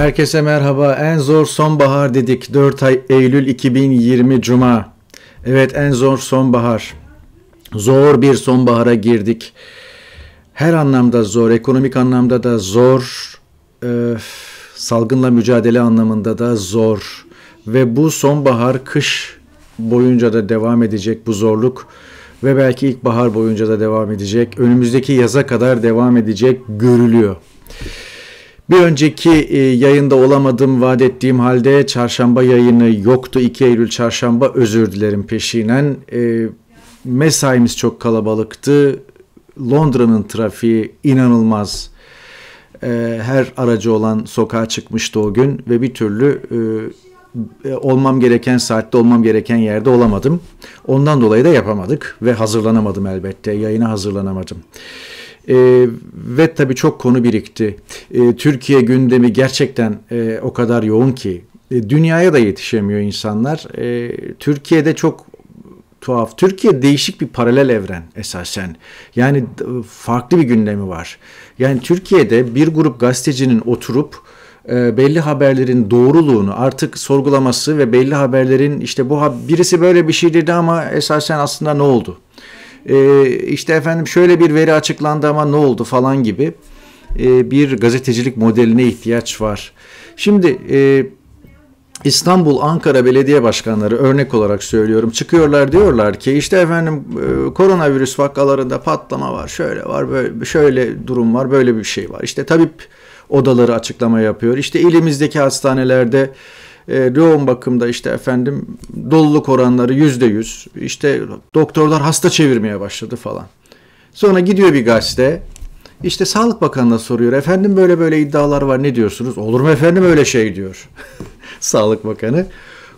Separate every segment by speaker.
Speaker 1: Herkese merhaba. En zor sonbahar dedik. 4 ay Eylül 2020 Cuma. Evet en zor sonbahar. Zor bir sonbahara girdik. Her anlamda zor, ekonomik anlamda da zor, e, salgınla mücadele anlamında da zor. Ve bu sonbahar kış boyunca da devam edecek bu zorluk ve belki ilkbahar boyunca da devam edecek. Önümüzdeki yaza kadar devam edecek görülüyor. Bir önceki e, yayında olamadım vaat ettiğim halde çarşamba yayını yoktu. 2 Eylül çarşamba özür dilerim peşinen. E, mesaimiz çok kalabalıktı. Londra'nın trafiği inanılmaz. E, her aracı olan sokağa çıkmıştı o gün ve bir türlü e, olmam gereken saatte olmam gereken yerde olamadım. Ondan dolayı da yapamadık ve hazırlanamadım elbette. Yayına hazırlanamadım. E, ve tabii çok konu birikti. E, Türkiye gündemi gerçekten e, o kadar yoğun ki e, dünyaya da yetişemiyor insanlar. E, Türkiye'de çok tuhaf. Türkiye değişik bir paralel evren esasen. Yani farklı bir gündemi var. Yani Türkiye'de bir grup gazetecinin oturup e, belli haberlerin doğruluğunu artık sorgulaması ve belli haberlerin işte bu birisi böyle bir şey dedi ama esasen aslında ne oldu e, işte efendim şöyle bir veri açıklandı ama ne oldu falan gibi e, bir gazetecilik modeline ihtiyaç var. Şimdi e, İstanbul, Ankara belediye başkanları örnek olarak söylüyorum çıkıyorlar diyorlar ki işte efendim e, koronavirüs vakalarında patlama var, şöyle var, böyle şöyle durum var, böyle bir şey var. İşte tabip odaları açıklama yapıyor. İşte ilimizdeki hastanelerde e, yoğun bakımda işte efendim doluluk oranları yüzde yüz. İşte doktorlar hasta çevirmeye başladı falan. Sonra gidiyor bir gazete. İşte Sağlık Bakanı'na soruyor. Efendim böyle böyle iddialar var ne diyorsunuz? Olur mu efendim öyle şey diyor. Sağlık Bakanı.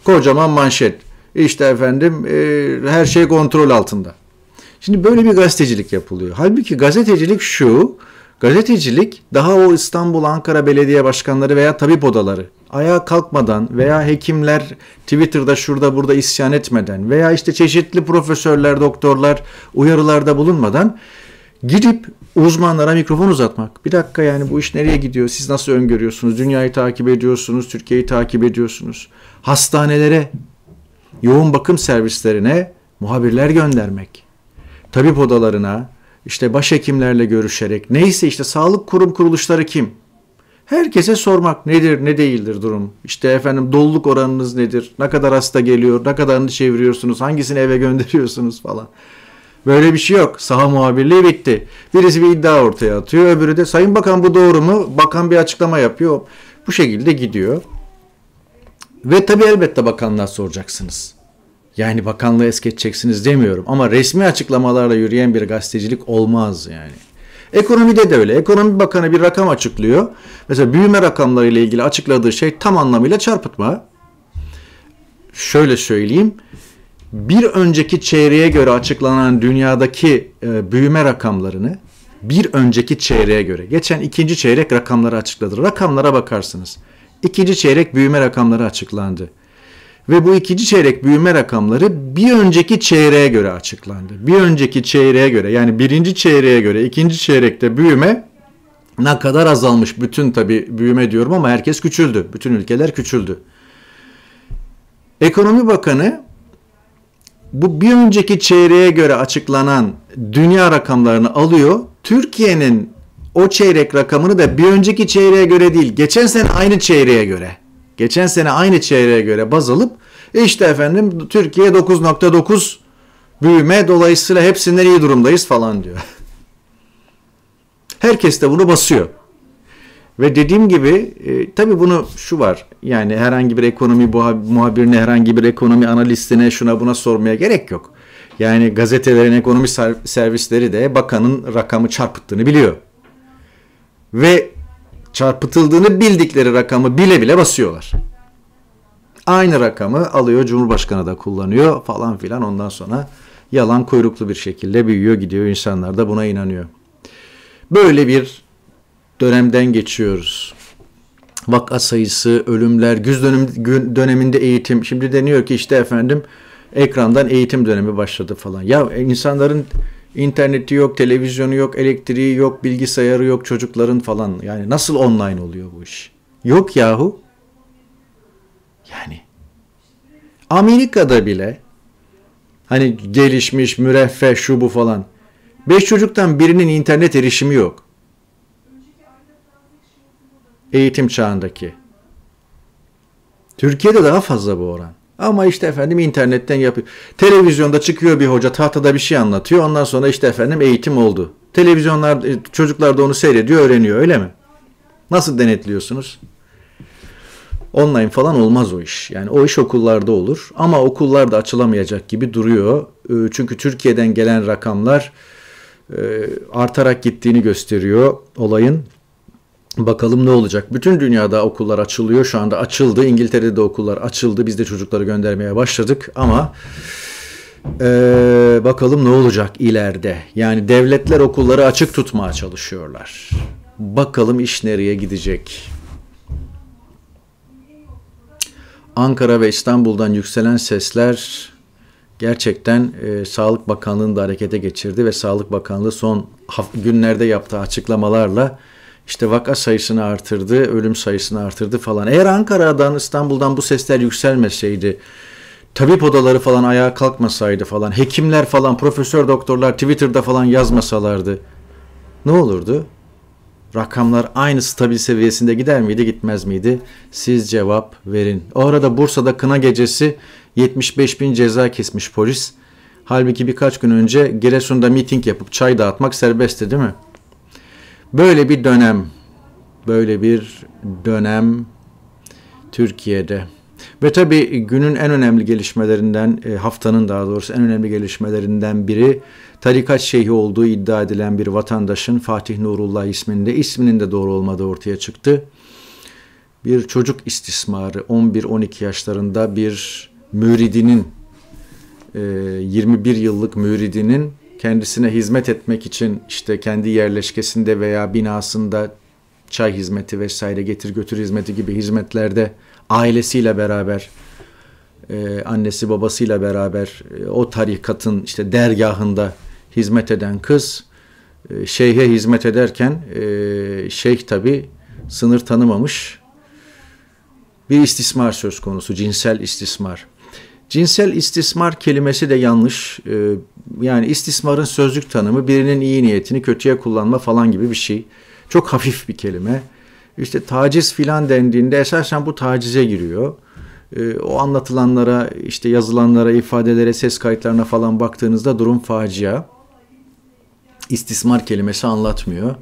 Speaker 1: Kocaman manşet. İşte efendim e, her şey kontrol altında. Şimdi böyle bir gazetecilik yapılıyor. Halbuki gazetecilik şu, gazetecilik daha o İstanbul, Ankara belediye başkanları veya tabip odaları ayağa kalkmadan veya hekimler Twitter'da şurada burada isyan etmeden veya işte çeşitli profesörler, doktorlar uyarılarda bulunmadan gidip uzmanlara mikrofon uzatmak. Bir dakika yani bu iş nereye gidiyor? Siz nasıl öngörüyorsunuz? Dünyayı takip ediyorsunuz, Türkiye'yi takip ediyorsunuz. Hastanelere, yoğun bakım servislerine muhabirler göndermek. Tabip odalarına, işte başhekimlerle görüşerek, neyse işte sağlık kurum kuruluşları kim? herkese sormak nedir ne değildir durum. İşte efendim doluluk oranınız nedir? Ne kadar hasta geliyor? Ne kadarını çeviriyorsunuz? Hangisini eve gönderiyorsunuz falan. Böyle bir şey yok. Saha muhabirliği bitti. Birisi bir iddia ortaya atıyor. Öbürü de Sayın Bakan bu doğru mu? Bakan bir açıklama yapıyor. Bu şekilde gidiyor. Ve tabii elbette bakanlığa soracaksınız. Yani bakanlığı es geçeceksiniz demiyorum ama resmi açıklamalarla yürüyen bir gazetecilik olmaz yani. Ekonomide de öyle. Ekonomi Bakanı bir rakam açıklıyor. Mesela büyüme rakamları ile ilgili açıkladığı şey tam anlamıyla çarpıtma. Şöyle söyleyeyim. Bir önceki çeyreğe göre açıklanan dünyadaki e, büyüme rakamlarını bir önceki çeyreğe göre. Geçen ikinci çeyrek rakamları açıkladı. Rakamlara bakarsınız. İkinci çeyrek büyüme rakamları açıklandı ve bu ikinci çeyrek büyüme rakamları bir önceki çeyreğe göre açıklandı. Bir önceki çeyreğe göre yani birinci çeyreğe göre ikinci çeyrekte büyüme ne kadar azalmış bütün tabi büyüme diyorum ama herkes küçüldü. Bütün ülkeler küçüldü. Ekonomi Bakanı bu bir önceki çeyreğe göre açıklanan dünya rakamlarını alıyor. Türkiye'nin o çeyrek rakamını da bir önceki çeyreğe göre değil, geçen sene aynı çeyreğe göre Geçen sene aynı çeyreğe göre baz alıp e işte efendim Türkiye 9.9 büyüme dolayısıyla hepsinden iyi durumdayız falan diyor. Herkes de bunu basıyor. Ve dediğim gibi e, tabii bunu şu var. Yani herhangi bir ekonomi muhabirine, herhangi bir ekonomi analistine şuna buna sormaya gerek yok. Yani gazetelerin ekonomi servisleri de bakanın rakamı çarpıttığını biliyor. Ve çarpıtıldığını bildikleri rakamı bile bile basıyorlar. Aynı rakamı alıyor Cumhurbaşkanı da kullanıyor falan filan ondan sonra yalan kuyruklu bir şekilde büyüyor gidiyor insanlar da buna inanıyor. Böyle bir dönemden geçiyoruz. Vaka sayısı, ölümler, güz dönem, döneminde eğitim. Şimdi deniyor ki işte efendim ekrandan eğitim dönemi başladı falan. Ya insanların İnterneti yok, televizyonu yok, elektriği yok, bilgisayarı yok çocukların falan. Yani nasıl online oluyor bu iş? Yok yahu. Yani Amerika'da bile hani gelişmiş, müreffeh, şu bu falan. Beş çocuktan birinin internet erişimi yok. Eğitim çağındaki. Türkiye'de daha fazla bu oran. Ama işte efendim internetten yapıyor. Televizyonda çıkıyor bir hoca tahtada bir şey anlatıyor. Ondan sonra işte efendim eğitim oldu. Televizyonlar e, çocuklar da onu seyrediyor, öğreniyor öyle mi? Nasıl denetliyorsunuz? Online falan olmaz o iş. Yani o iş okullarda olur ama okullarda açılamayacak gibi duruyor. E, çünkü Türkiye'den gelen rakamlar e, artarak gittiğini gösteriyor olayın. Bakalım ne olacak? Bütün dünyada okullar açılıyor. Şu anda açıldı. İngiltere'de de okullar açıldı. Biz de çocukları göndermeye başladık ama e, bakalım ne olacak ileride? Yani devletler okulları açık tutmaya çalışıyorlar. Bakalım iş nereye gidecek? Ankara ve İstanbul'dan yükselen sesler gerçekten e, Sağlık Bakanlığı'nı da harekete geçirdi ve Sağlık Bakanlığı son günlerde yaptığı açıklamalarla işte vaka sayısını artırdı, ölüm sayısını artırdı falan. Eğer Ankara'dan, İstanbul'dan bu sesler yükselmeseydi, tabip odaları falan ayağa kalkmasaydı falan, hekimler falan, profesör doktorlar Twitter'da falan yazmasalardı ne olurdu? Rakamlar aynı stabil seviyesinde gider miydi, gitmez miydi? Siz cevap verin. O arada Bursa'da kına gecesi 75 bin ceza kesmiş polis. Halbuki birkaç gün önce Giresun'da miting yapıp çay dağıtmak serbestti değil mi? Böyle bir dönem, böyle bir dönem Türkiye'de. Ve tabii günün en önemli gelişmelerinden, e, haftanın daha doğrusu en önemli gelişmelerinden biri tarikat şeyhi olduğu iddia edilen bir vatandaşın Fatih Nurullah isminde, isminin de doğru olmadığı ortaya çıktı. Bir çocuk istismarı 11-12 yaşlarında bir müridinin 21 e, yıllık müridinin kendisine hizmet etmek için işte kendi yerleşkesinde veya binasında çay hizmeti vesaire getir götür hizmeti gibi hizmetlerde ailesiyle beraber e, annesi babasıyla beraber e, o tarikatın işte dergahında hizmet eden kız e, şeyhe hizmet ederken e, şeyh tabi sınır tanımamış bir istismar söz konusu cinsel istismar. Cinsel istismar kelimesi de yanlış. E, yani istismarın sözlük tanımı birinin iyi niyetini kötüye kullanma falan gibi bir şey. Çok hafif bir kelime. İşte taciz filan dendiğinde esasen bu tacize giriyor. E, o anlatılanlara, işte yazılanlara, ifadelere, ses kayıtlarına falan baktığınızda durum facia. İstismar kelimesi anlatmıyor.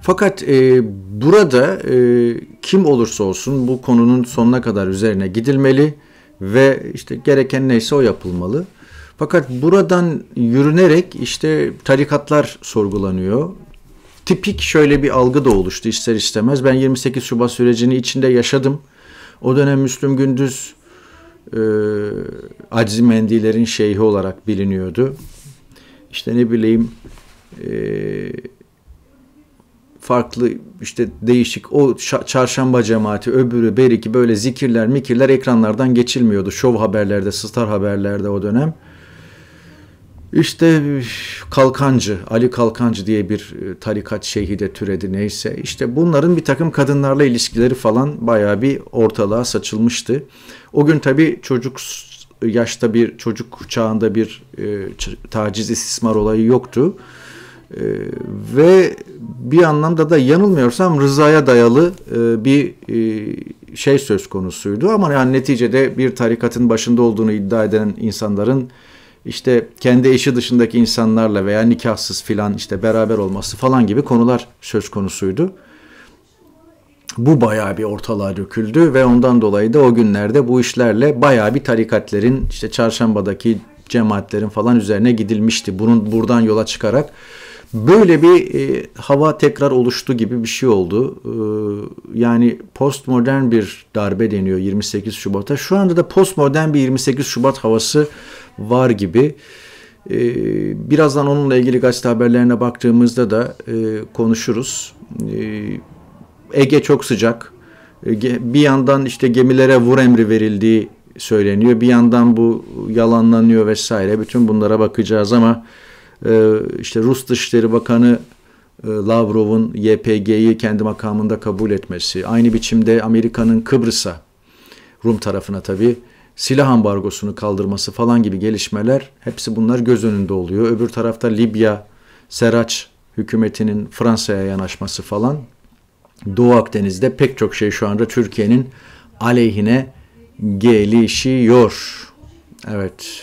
Speaker 1: Fakat e, burada e, kim olursa olsun bu konunun sonuna kadar üzerine gidilmeli ve işte gereken neyse o yapılmalı. Fakat buradan yürünerek işte tarikatlar sorgulanıyor. Tipik şöyle bir algı da oluştu ister istemez. Ben 28 Şubat sürecini içinde yaşadım. O dönem Müslüm Gündüz e, aciz mendilerin şeyhi olarak biliniyordu. İşte ne bileyim e, farklı işte değişik o çarşamba cemaati öbürü beriki böyle zikirler mikirler ekranlardan geçilmiyordu. Şov haberlerde, star haberlerde o dönem. İşte Kalkancı, Ali Kalkancı diye bir e, tarikat şeyhi de türedi neyse. İşte bunların bir takım kadınlarla ilişkileri falan bayağı bir ortalığa saçılmıştı. O gün tabii çocuk yaşta bir çocuk çağında bir e, taciz istismar olayı yoktu. E, ve bir anlamda da yanılmıyorsam rızaya dayalı e, bir e, şey söz konusuydu. Ama yani neticede bir tarikatın başında olduğunu iddia eden insanların işte kendi eşi dışındaki insanlarla veya nikahsız filan işte beraber olması falan gibi konular söz konusuydu. Bu bayağı bir ortalığa döküldü ve ondan dolayı da o günlerde bu işlerle bayağı bir tarikatlerin işte çarşambadaki cemaatlerin falan üzerine gidilmişti. Bunun buradan yola çıkarak böyle bir e, hava tekrar oluştu gibi bir şey oldu. E, yani postmodern bir darbe deniyor 28 Şubat'a. Şu anda da postmodern bir 28 Şubat havası var gibi. E, birazdan onunla ilgili gazete haberlerine baktığımızda da e, konuşuruz. E, Ege çok sıcak. E, bir yandan işte gemilere vur emri verildiği söyleniyor. Bir yandan bu yalanlanıyor vesaire. Bütün bunlara bakacağız ama e, işte Rus Dışişleri Bakanı e, Lavrov'un YPG'yi kendi makamında kabul etmesi, aynı biçimde Amerika'nın Kıbrıs'a, Rum tarafına tabii, silah ambargosunu kaldırması falan gibi gelişmeler hepsi bunlar göz önünde oluyor. Öbür tarafta Libya, Seraç hükümetinin Fransa'ya yanaşması falan Doğu Akdeniz'de pek çok şey şu anda Türkiye'nin aleyhine gelişiyor. Evet.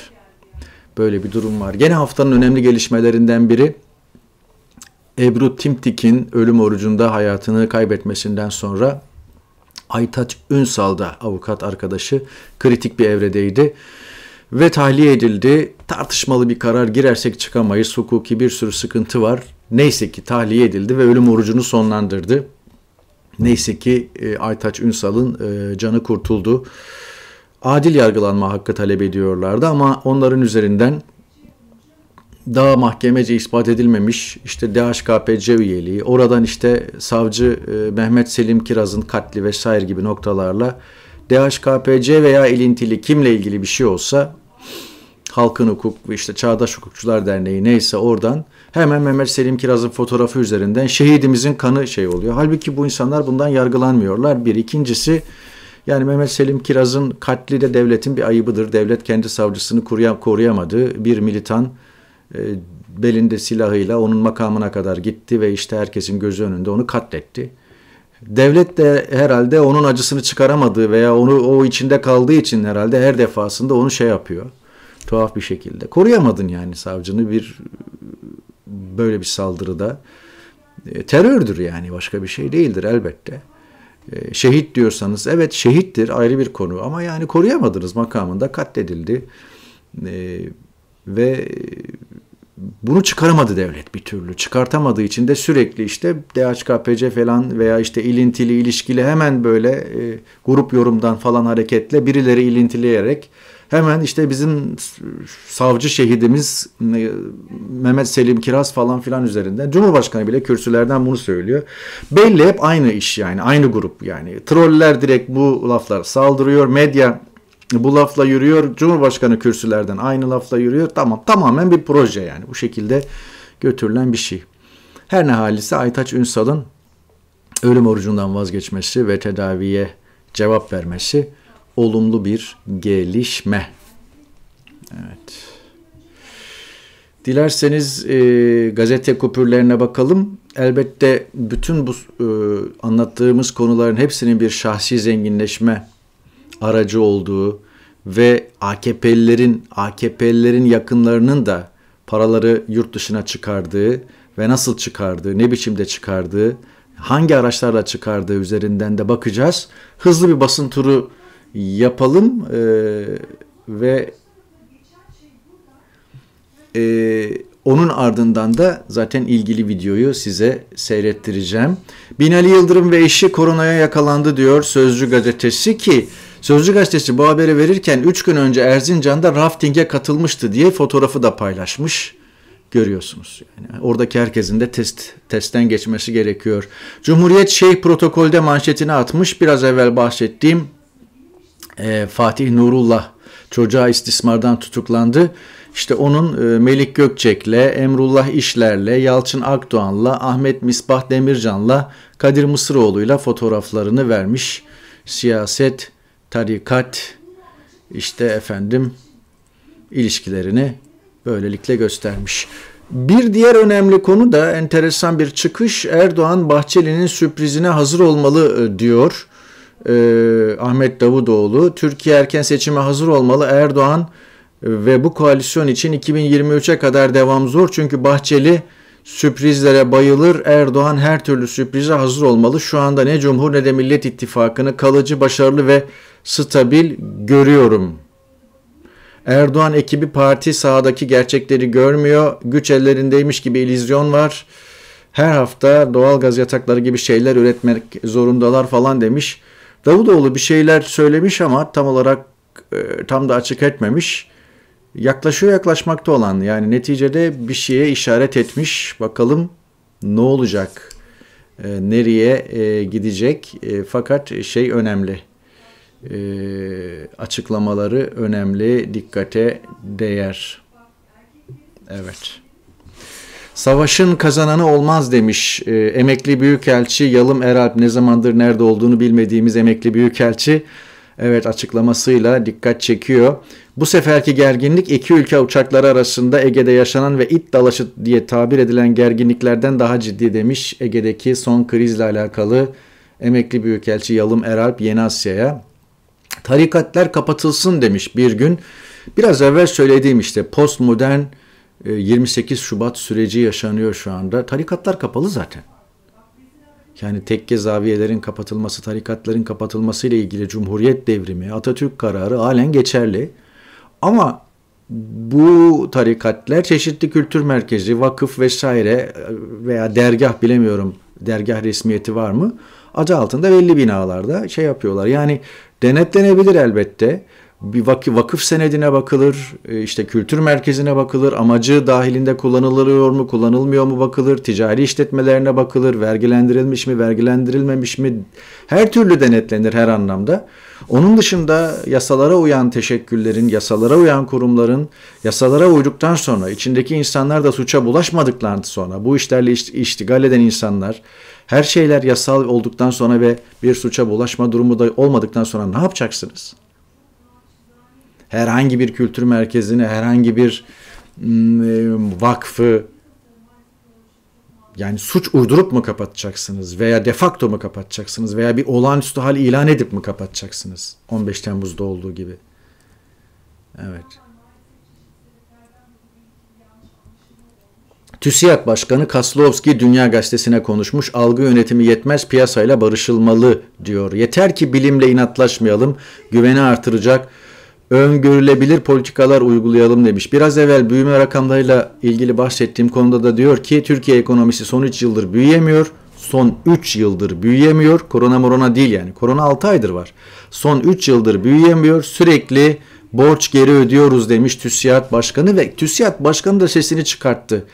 Speaker 1: Böyle bir durum var. Gene haftanın önemli gelişmelerinden biri Ebru Timtik'in ölüm orucunda hayatını kaybetmesinden sonra Aytaç Ünsal da avukat arkadaşı kritik bir evredeydi ve tahliye edildi. Tartışmalı bir karar girersek çıkamayız. Hukuki bir sürü sıkıntı var. Neyse ki tahliye edildi ve ölüm orucunu sonlandırdı. Neyse ki e, Aytaç Ünsal'ın e, canı kurtuldu. Adil yargılanma hakkı talep ediyorlardı ama onların üzerinden daha mahkemece ispat edilmemiş işte DHKPC üyeliği, oradan işte savcı e, Mehmet Selim Kiraz'ın katli vesaire gibi noktalarla DHKPC veya ilintili kimle ilgili bir şey olsa Halkın Hukuk ve işte Çağdaş Hukukçular Derneği neyse oradan hemen Mehmet Selim Kiraz'ın fotoğrafı üzerinden şehidimizin kanı şey oluyor. Halbuki bu insanlar bundan yargılanmıyorlar. Bir ikincisi yani Mehmet Selim Kiraz'ın katli de devletin bir ayıbıdır. Devlet kendi savcısını koruyamadı. bir militan e, belinde silahıyla onun makamına kadar gitti ve işte herkesin gözü önünde onu katletti. Devlet de herhalde onun acısını çıkaramadığı veya onu o içinde kaldığı için herhalde her defasında onu şey yapıyor. Tuhaf bir şekilde. Koruyamadın yani savcını bir böyle bir saldırıda. E, terördür yani başka bir şey değildir elbette. E, şehit diyorsanız evet şehittir ayrı bir konu ama yani koruyamadınız makamında katledildi. Ve bunu çıkaramadı devlet bir türlü. Çıkartamadığı için de sürekli işte DHKPC falan veya işte ilintili ilişkili hemen böyle e, grup yorumdan falan hareketle birileri ilintileyerek hemen işte bizim savcı şehidimiz e, Mehmet Selim Kiraz falan filan üzerinden Cumhurbaşkanı bile kürsülerden bunu söylüyor. Belli hep aynı iş yani aynı grup yani. Troller direkt bu laflara saldırıyor. Medya bu lafla yürüyor Cumhurbaşkanı kürsülerden aynı lafla yürüyor. Tamam tamamen bir proje yani bu şekilde götürülen bir şey. Her ne halise Aytaç Ünsal'ın ölüm orucundan vazgeçmesi ve tedaviye cevap vermesi olumlu bir gelişme. Evet. Dilerseniz e, gazete kupürlerine bakalım. Elbette bütün bu e, anlattığımız konuların hepsinin bir şahsi zenginleşme aracı olduğu, ve AKP'lilerin AKP'lilerin yakınlarının da paraları yurt dışına çıkardığı ve nasıl çıkardığı, ne biçimde çıkardığı, hangi araçlarla çıkardığı üzerinden de bakacağız. Hızlı bir basın turu yapalım ee, ve e, onun ardından da zaten ilgili videoyu size seyrettireceğim. Binali Yıldırım ve eşi koronaya yakalandı diyor Sözcü gazetesi ki Sözcü gazetesi bu haberi verirken 3 gün önce Erzincan'da rafting'e katılmıştı diye fotoğrafı da paylaşmış görüyorsunuz. Yani oradaki herkesin de test testten geçmesi gerekiyor. Cumhuriyet Şeyh protokolde manşetini atmış. Biraz evvel bahsettiğim e, Fatih Nurullah çocuğa istismardan tutuklandı. İşte onun e, Melik Gökçek'le, Emrullah İşler'le, Yalçın Akdoğan'la, Ahmet Misbah Demircan'la, Kadir Mısıroğlu'yla fotoğraflarını vermiş. Siyaset tarikat, işte efendim ilişkilerini böylelikle göstermiş. Bir diğer önemli konu da enteresan bir çıkış. Erdoğan Bahçeli'nin sürprizine hazır olmalı e, diyor e, Ahmet Davutoğlu. Türkiye erken seçime hazır olmalı. Erdoğan e, ve bu koalisyon için 2023'e kadar devam zor çünkü Bahçeli Sürprizlere bayılır. Erdoğan her türlü sürprize hazır olmalı. Şu anda ne Cumhur ne de Millet İttifakı'nı kalıcı, başarılı ve stabil görüyorum. Erdoğan ekibi parti sahadaki gerçekleri görmüyor. Güç ellerindeymiş gibi ilizyon var. Her hafta doğal gaz yatakları gibi şeyler üretmek zorundalar falan demiş. Davutoğlu bir şeyler söylemiş ama tam olarak e, tam da açık etmemiş yaklaşıyor yaklaşmakta olan yani neticede bir şeye işaret etmiş bakalım ne olacak e, nereye e, gidecek e, fakat şey önemli e, açıklamaları önemli dikkate değer evet Savaşın kazananı olmaz demiş e, emekli büyükelçi Yalım Eralp ne zamandır nerede olduğunu bilmediğimiz emekli büyükelçi evet açıklamasıyla dikkat çekiyor. Bu seferki gerginlik iki ülke uçakları arasında Ege'de yaşanan ve it dalaşı diye tabir edilen gerginliklerden daha ciddi demiş Ege'deki son krizle alakalı emekli büyükelçi Yalım Eralp Yeni Asya'ya. Tarikatlar kapatılsın demiş bir gün. Biraz evvel söylediğim işte postmodern 28 e, Şubat süreci yaşanıyor şu anda. Tarikatlar kapalı zaten yani tekke zaviyelerin kapatılması, tarikatların kapatılması ile ilgili Cumhuriyet devrimi, Atatürk kararı halen geçerli. Ama bu tarikatlar çeşitli kültür merkezi, vakıf vesaire veya dergah bilemiyorum dergah resmiyeti var mı? Adı altında belli binalarda şey yapıyorlar. Yani denetlenebilir elbette bir vakıf, senedine bakılır, e, işte kültür merkezine bakılır, amacı dahilinde kullanılıyor mu, kullanılmıyor mu bakılır, ticari işletmelerine bakılır, vergilendirilmiş mi, vergilendirilmemiş mi, her türlü denetlenir her anlamda. Onun dışında yasalara uyan teşekküllerin, yasalara uyan kurumların yasalara uyduktan sonra, içindeki insanlar da suça bulaşmadıktan sonra, bu işlerle iştigal eden insanlar, her şeyler yasal olduktan sonra ve bir suça bulaşma durumu da olmadıktan sonra ne yapacaksınız?'' herhangi bir kültür merkezini, herhangi bir e, vakfı yani suç uydurup mu kapatacaksınız veya defakto mu kapatacaksınız veya bir olağanüstü hal ilan edip mi kapatacaksınız 15 Temmuz'da olduğu gibi. Evet. TÜSİAD Başkanı Kaslovski Dünya Gazetesi'ne konuşmuş. Algı yönetimi yetmez piyasayla barışılmalı diyor. Yeter ki bilimle inatlaşmayalım. Güveni artıracak öngörülebilir politikalar uygulayalım demiş. Biraz evvel büyüme rakamlarıyla ilgili bahsettiğim konuda da diyor ki Türkiye ekonomisi son 3 yıldır büyüyemiyor. Son 3 yıldır büyüyemiyor. Korona morona değil yani. Korona 6 aydır var. Son 3 yıldır büyüyemiyor. Sürekli borç geri ödüyoruz demiş TÜSİAD Başkanı ve TÜSİAD Başkanı da sesini çıkarttı.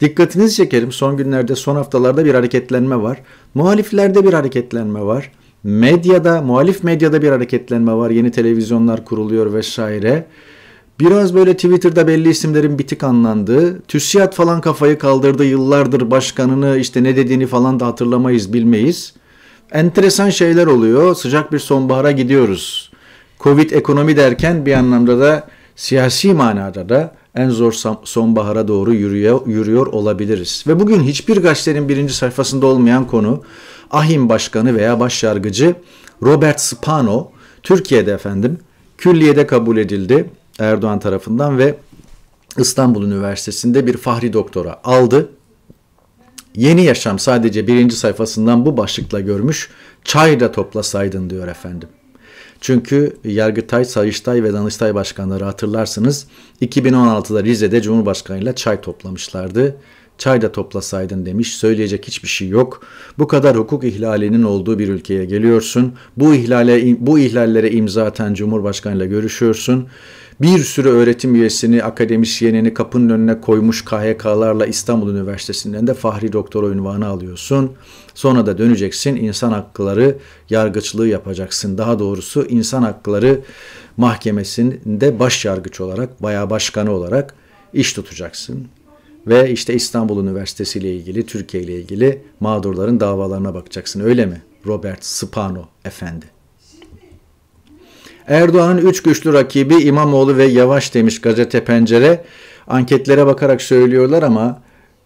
Speaker 1: Dikkatinizi çekerim son günlerde son haftalarda bir hareketlenme var. Muhaliflerde bir hareketlenme var medyada, muhalif medyada bir hareketlenme var. Yeni televizyonlar kuruluyor vesaire. Biraz böyle Twitter'da belli isimlerin bitik anlandığı, TÜSİAD falan kafayı kaldırdı yıllardır başkanını işte ne dediğini falan da hatırlamayız bilmeyiz. Enteresan şeyler oluyor. Sıcak bir sonbahara gidiyoruz. Covid ekonomi derken bir anlamda da siyasi manada da en zor sonbahara doğru yürüyor, yürüyor olabiliriz. Ve bugün hiçbir gazetenin birinci sayfasında olmayan konu ahim başkanı veya başyargıcı Robert Spano Türkiye'de efendim külliyede kabul edildi Erdoğan tarafından ve İstanbul Üniversitesi'nde bir fahri doktora aldı. Yeni Yaşam sadece birinci sayfasından bu başlıkla görmüş. Çay da toplasaydın diyor efendim. Çünkü Yargıtay, Sayıştay ve Danıştay başkanları hatırlarsınız 2016'da Rize'de Cumhurbaşkanıyla çay toplamışlardı çay da toplasaydın demiş. Söyleyecek hiçbir şey yok. Bu kadar hukuk ihlalinin olduğu bir ülkeye geliyorsun. Bu ihlale bu ihlallere imza atan Cumhurbaşkanıyla görüşüyorsun. Bir sürü öğretim üyesini, akademisyenini kapının önüne koymuş KHK'larla İstanbul Üniversitesi'nden de Fahri Doktor ünvanı alıyorsun. Sonra da döneceksin insan hakları yargıçlığı yapacaksın. Daha doğrusu insan hakları mahkemesinde baş yargıç olarak, bayağı başkanı olarak iş tutacaksın ve işte İstanbul Üniversitesi ile ilgili, Türkiye ile ilgili mağdurların davalarına bakacaksın öyle mi? Robert Spano efendi. Erdoğan'ın üç güçlü rakibi İmamoğlu ve Yavaş demiş gazete pencere. Anketlere bakarak söylüyorlar ama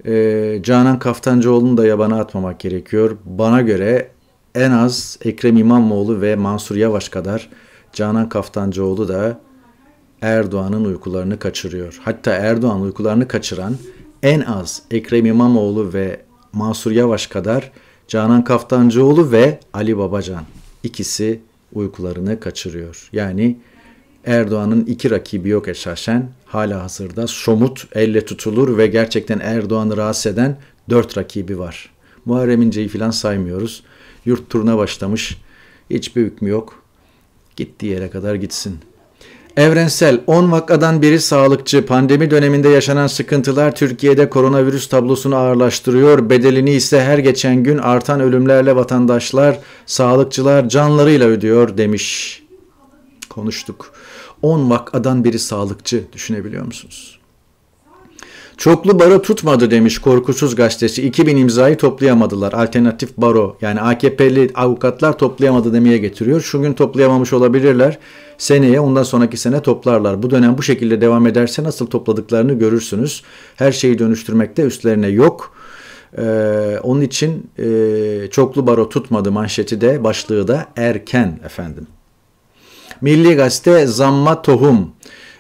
Speaker 1: e, Canan Kaftancıoğlu'nu da yabana atmamak gerekiyor. Bana göre en az Ekrem İmamoğlu ve Mansur Yavaş kadar Canan Kaftancıoğlu da Erdoğan'ın uykularını kaçırıyor. Hatta Erdoğan uykularını kaçıran en az Ekrem İmamoğlu ve Mansur Yavaş kadar Canan Kaftancıoğlu ve Ali Babacan ikisi uykularını kaçırıyor. Yani Erdoğan'ın iki rakibi yok eşaşen hala hazırda somut elle tutulur ve gerçekten Erdoğan'ı rahatsız eden dört rakibi var. Muharrem İnce'yi filan saymıyoruz. Yurt turuna başlamış. Hiçbir hükmü yok. Gittiği yere kadar gitsin.'' Evrensel 10 vakadan biri sağlıkçı pandemi döneminde yaşanan sıkıntılar Türkiye'de koronavirüs tablosunu ağırlaştırıyor. Bedelini ise her geçen gün artan ölümlerle vatandaşlar, sağlıkçılar canlarıyla ödüyor demiş. Konuştuk. 10 vakadan biri sağlıkçı düşünebiliyor musunuz? Çoklu baro tutmadı demiş Korkusuz Gazetesi. 2000 imzayı toplayamadılar. Alternatif baro yani AKP'li avukatlar toplayamadı demeye getiriyor. Şu gün toplayamamış olabilirler. Seneye ondan sonraki sene toplarlar. Bu dönem bu şekilde devam ederse nasıl topladıklarını görürsünüz. Her şeyi dönüştürmekte üstlerine yok. Ee, onun için e, çoklu baro tutmadı manşeti de başlığı da erken efendim. Milli Gazete zamma tohum.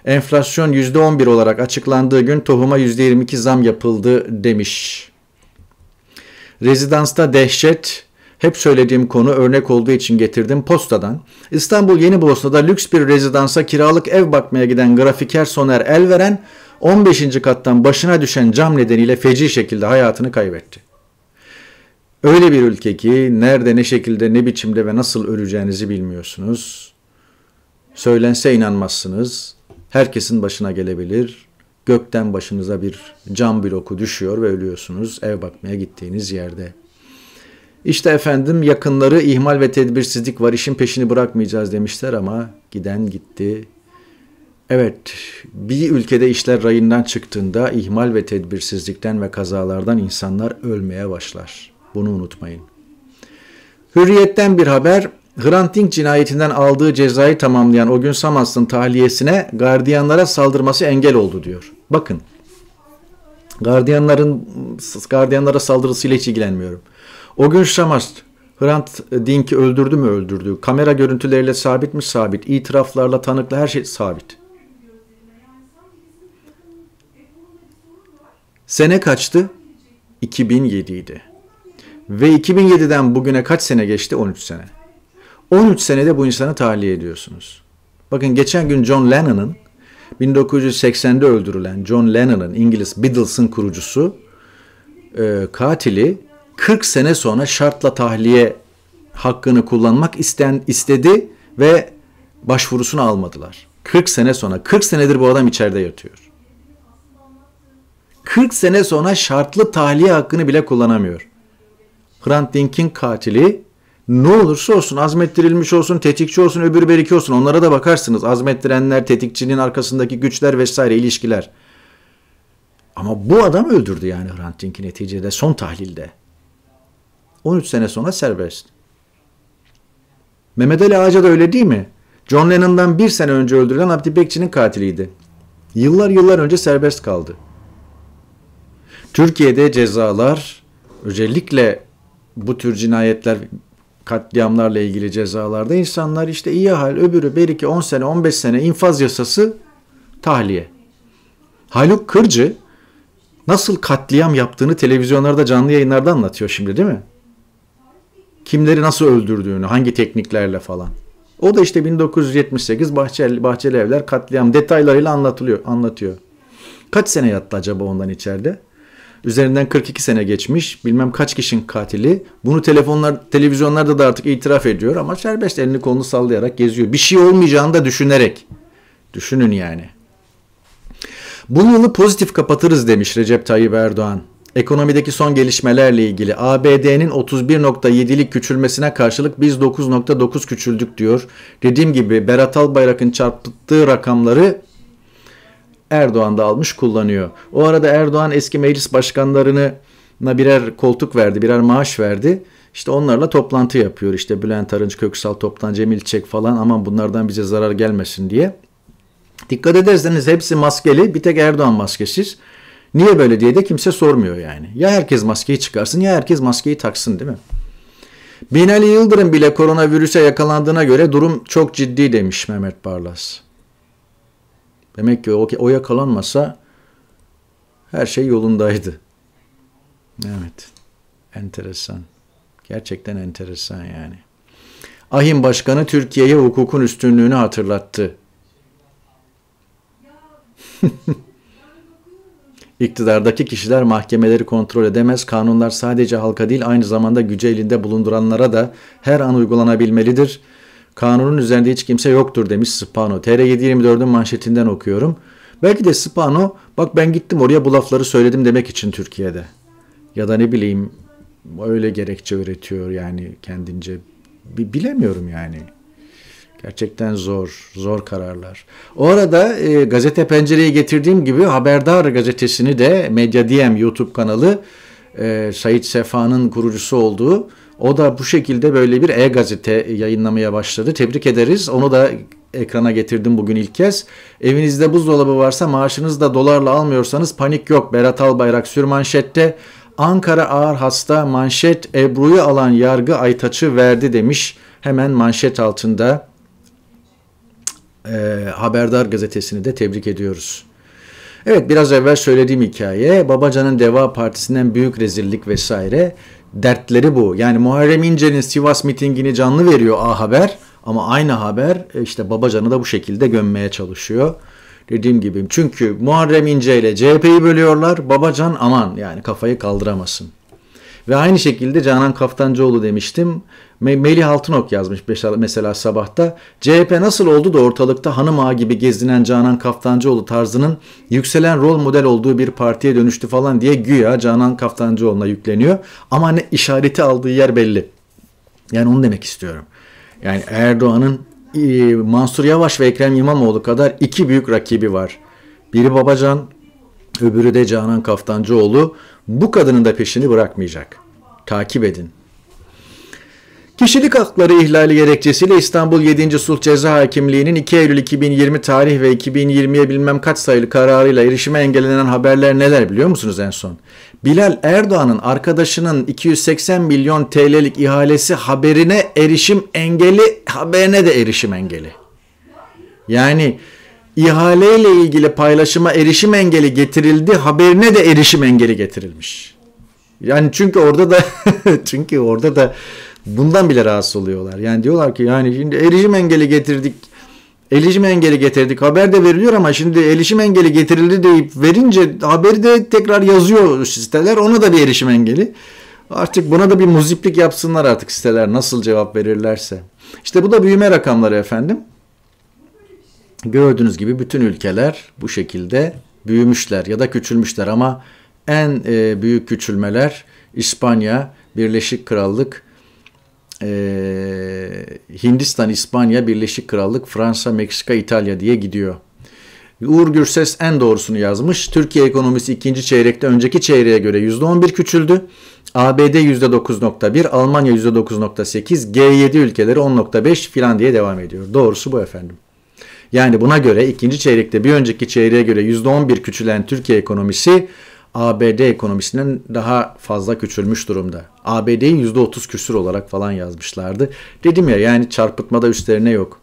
Speaker 1: Enflasyon %11 olarak açıklandığı gün tohuma %22 zam yapıldı demiş. Rezidansta dehşet hep söylediğim konu örnek olduğu için getirdim postadan. İstanbul Yeni Bosna'da lüks bir rezidansa kiralık ev bakmaya giden grafiker Soner Elveren 15. kattan başına düşen cam nedeniyle feci şekilde hayatını kaybetti. Öyle bir ülke ki nerede ne şekilde ne biçimde ve nasıl öleceğinizi bilmiyorsunuz. Söylense inanmazsınız herkesin başına gelebilir. Gökten başınıza bir cam bloku düşüyor ve ölüyorsunuz ev bakmaya gittiğiniz yerde. İşte efendim yakınları ihmal ve tedbirsizlik var işin peşini bırakmayacağız demişler ama giden gitti. Evet bir ülkede işler rayından çıktığında ihmal ve tedbirsizlikten ve kazalardan insanlar ölmeye başlar. Bunu unutmayın. Hürriyetten bir haber Hrant Dink cinayetinden aldığı cezayı tamamlayan o gün Samas'ın tahliyesine gardiyanlara saldırması engel oldu diyor. Bakın gardiyanların gardiyanlara saldırısıyla hiç ilgilenmiyorum. O gün Samas Hrant Dink'i öldürdü mü öldürdü. Kamera görüntüleriyle sabit mi sabit. İtiraflarla tanıkla her şey sabit. Sene kaçtı? 2007 idi. Ve 2007'den bugüne kaç sene geçti? 13 sene. 13 senede bu insanı tahliye ediyorsunuz. Bakın geçen gün John Lennon'ın 1980'de öldürülen John Lennon'ın İngiliz Beatles'ın kurucusu e, katili 40 sene sonra şartla tahliye hakkını kullanmak isten istedi ve başvurusunu almadılar. 40 sene sonra 40 senedir bu adam içeride yatıyor. 40 sene sonra şartlı tahliye hakkını bile kullanamıyor. Hrant Dink'in katili ne olursa olsun azmettirilmiş olsun, tetikçi olsun, öbür beriki olsun onlara da bakarsınız. Azmettirenler, tetikçinin arkasındaki güçler vesaire ilişkiler. Ama bu adam öldürdü yani Hrant Dink'i neticede son tahlilde. 13 sene sonra serbest. Mehmet Ali Ağaca da öyle değil mi? John Lennon'dan bir sene önce öldürülen Abdi Bekçi'nin katiliydi. Yıllar yıllar önce serbest kaldı. Türkiye'de cezalar özellikle bu tür cinayetler katliamlarla ilgili cezalarda insanlar işte iyi hal öbürü beriki 10 sene 15 sene infaz yasası tahliye. Haluk Kırcı nasıl katliam yaptığını televizyonlarda canlı yayınlarda anlatıyor şimdi değil mi? Kimleri nasıl öldürdüğünü, hangi tekniklerle falan. O da işte 1978 Bahçeli, Bahçeli Evler katliam detaylarıyla anlatılıyor, anlatıyor. Kaç sene yattı acaba ondan içeride? Üzerinden 42 sene geçmiş. Bilmem kaç kişinin katili. Bunu telefonlar, televizyonlarda da artık itiraf ediyor ama serbest elini kolunu sallayarak geziyor. Bir şey olmayacağını da düşünerek. Düşünün yani. Bu yılı pozitif kapatırız demiş Recep Tayyip Erdoğan. Ekonomideki son gelişmelerle ilgili ABD'nin 31.7'lik küçülmesine karşılık biz 9.9 küçüldük diyor. Dediğim gibi Berat Albayrak'ın çarpıttığı rakamları Erdoğan da almış kullanıyor. O arada Erdoğan eski meclis başkanlarını birer koltuk verdi, birer maaş verdi. İşte onlarla toplantı yapıyor. İşte Bülent Arınç, Köksal Toptan, Cemil Çek falan aman bunlardan bize zarar gelmesin diye. Dikkat ederseniz hepsi maskeli, bir tek Erdoğan maskesiz. Niye böyle diye de kimse sormuyor yani. Ya herkes maskeyi çıkarsın ya herkes maskeyi taksın değil mi? Binali Yıldırım bile koronavirüse yakalandığına göre durum çok ciddi demiş Mehmet Barlas. Demek ki o, o yakalanmasa her şey yolundaydı. Evet. Enteresan. Gerçekten enteresan yani. Ahim Başkanı Türkiye'ye hukukun üstünlüğünü hatırlattı. İktidardaki kişiler mahkemeleri kontrol edemez. Kanunlar sadece halka değil aynı zamanda güce elinde bulunduranlara da her an uygulanabilmelidir. Kanunun üzerinde hiç kimse yoktur demiş Spano. TR724'ün manşetinden okuyorum. Belki de Spano bak ben gittim oraya bu lafları söyledim demek için Türkiye'de. Ya da ne bileyim öyle gerekçe üretiyor yani kendince. Bilemiyorum yani. Gerçekten zor, zor kararlar. O arada e, gazete pencereye getirdiğim gibi Haberdar gazetesini de Medya Diem YouTube kanalı e, Sait Sefa'nın kurucusu olduğu o da bu şekilde böyle bir e-gazete yayınlamaya başladı. Tebrik ederiz. Onu da ekrana getirdim bugün ilk kez. Evinizde buzdolabı varsa maaşınız da dolarla almıyorsanız panik yok. Berat Albayrak sürmanşette Ankara ağır hasta manşet Ebru'yu alan yargı Aytaç'ı verdi demiş. Hemen manşet altında e, Haberdar gazetesini de tebrik ediyoruz. Evet biraz evvel söylediğim hikaye Babacan'ın Deva Partisi'nden büyük rezillik vesaire dertleri bu. Yani Muharrem İnce'nin Sivas mitingini canlı veriyor A Haber ama aynı haber e, işte Babacan'ı da bu şekilde gömmeye çalışıyor. Dediğim gibi çünkü Muharrem İnce ile CHP'yi bölüyorlar. Babacan aman yani kafayı kaldıramasın. Ve aynı şekilde Canan Kaftancıoğlu demiştim. Melih Altınok yazmış mesela sabahta. CHP nasıl oldu da ortalıkta hanım ağa gibi gezinen Canan Kaftancıoğlu tarzının yükselen rol model olduğu bir partiye dönüştü falan diye güya Canan Kaftancıoğlu'na yükleniyor. Ama ne işareti aldığı yer belli. Yani onu demek istiyorum. Yani Erdoğan'ın e, Mansur Yavaş ve Ekrem İmamoğlu kadar iki büyük rakibi var. Biri Babacan, öbürü de Canan Kaftancıoğlu. Bu kadının da peşini bırakmayacak. Takip edin. Kişilik hakları ihlali gerekçesiyle İstanbul 7. Sulh Ceza Hakimliği'nin 2 Eylül 2020 tarih ve 2020'ye bilmem kaç sayılı kararıyla erişime engellenen haberler neler biliyor musunuz en son? Bilal Erdoğan'ın arkadaşının 280 milyon TL'lik ihalesi haberine erişim engeli, haberine de erişim engeli. Yani ihaleyle ilgili paylaşıma erişim engeli getirildi, haberine de erişim engeli getirilmiş. Yani çünkü orada da çünkü orada da bundan bile rahatsız oluyorlar. Yani diyorlar ki yani şimdi erişim engeli getirdik. Erişim engeli getirdik. Haber de veriliyor ama şimdi erişim engeli getirildi deyip verince haberi de tekrar yazıyor siteler. Ona da bir erişim engeli. Artık buna da bir muziplik yapsınlar artık siteler nasıl cevap verirlerse. İşte bu da büyüme rakamları efendim. Gördüğünüz gibi bütün ülkeler bu şekilde büyümüşler ya da küçülmüşler ama en e, büyük küçülmeler İspanya, Birleşik Krallık, e, Hindistan, İspanya, Birleşik Krallık, Fransa, Meksika, İtalya diye gidiyor. Uğur Gürses en doğrusunu yazmış. Türkiye ekonomisi ikinci çeyrekte önceki çeyreğe göre %11 küçüldü. ABD %9.1, Almanya %9.8, G7 ülkeleri 10.5 filan diye devam ediyor. Doğrusu bu efendim. Yani buna göre ikinci çeyrekte bir önceki çeyreğe göre %11 küçülen Türkiye ekonomisi ABD ekonomisinden daha fazla küçülmüş durumda. ABD'yi %30 küsür olarak falan yazmışlardı. Dedim ya yani çarpıtmada üstlerine yok.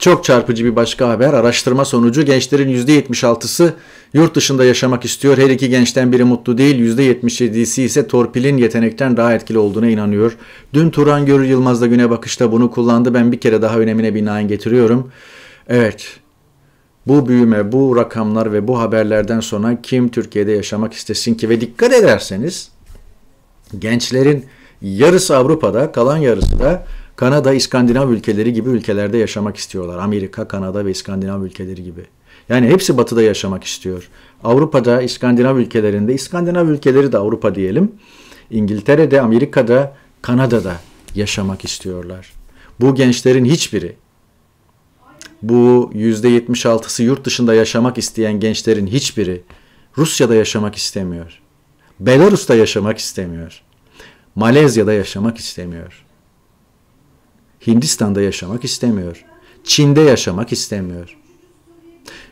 Speaker 1: Çok çarpıcı bir başka haber. Araştırma sonucu gençlerin %76'sı yurt dışında yaşamak istiyor. Her iki gençten biri mutlu değil. %77'si ise torpilin yetenekten daha etkili olduğuna inanıyor. Dün Turan Görür Yılmaz da güne bakışta bunu kullandı. Ben bir kere daha önemine binaen getiriyorum. Evet bu büyüme, bu rakamlar ve bu haberlerden sonra kim Türkiye'de yaşamak istesin ki? Ve dikkat ederseniz gençlerin yarısı Avrupa'da, kalan yarısı da Kanada, İskandinav ülkeleri gibi ülkelerde yaşamak istiyorlar. Amerika, Kanada ve İskandinav ülkeleri gibi. Yani hepsi batıda yaşamak istiyor. Avrupa'da, İskandinav ülkelerinde, İskandinav ülkeleri de Avrupa diyelim. İngiltere'de, Amerika'da, Kanada'da yaşamak istiyorlar. Bu gençlerin hiçbiri bu %76'sı yurt dışında yaşamak isteyen gençlerin hiçbiri Rusya'da yaşamak istemiyor. Belarus'ta yaşamak istemiyor. Malezya'da yaşamak istemiyor. Hindistan'da yaşamak istemiyor. Çin'de yaşamak istemiyor.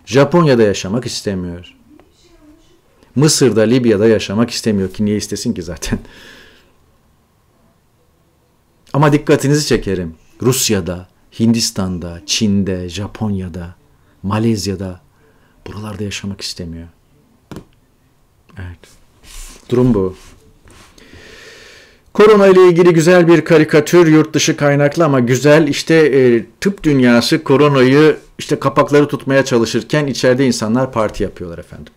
Speaker 1: Japonya'da yaşamak istemiyor. Mısır'da, Libya'da yaşamak istemiyor ki niye istesin ki zaten. Ama dikkatinizi çekerim. Rusya'da, Hindistan'da, Çin'de, Japonya'da, Malezya'da buralarda yaşamak istemiyor. Evet. Durum bu. Korona ile ilgili güzel bir karikatür yurt dışı kaynaklı ama güzel işte e, tıp dünyası koronayı işte kapakları tutmaya çalışırken içeride insanlar parti yapıyorlar efendim.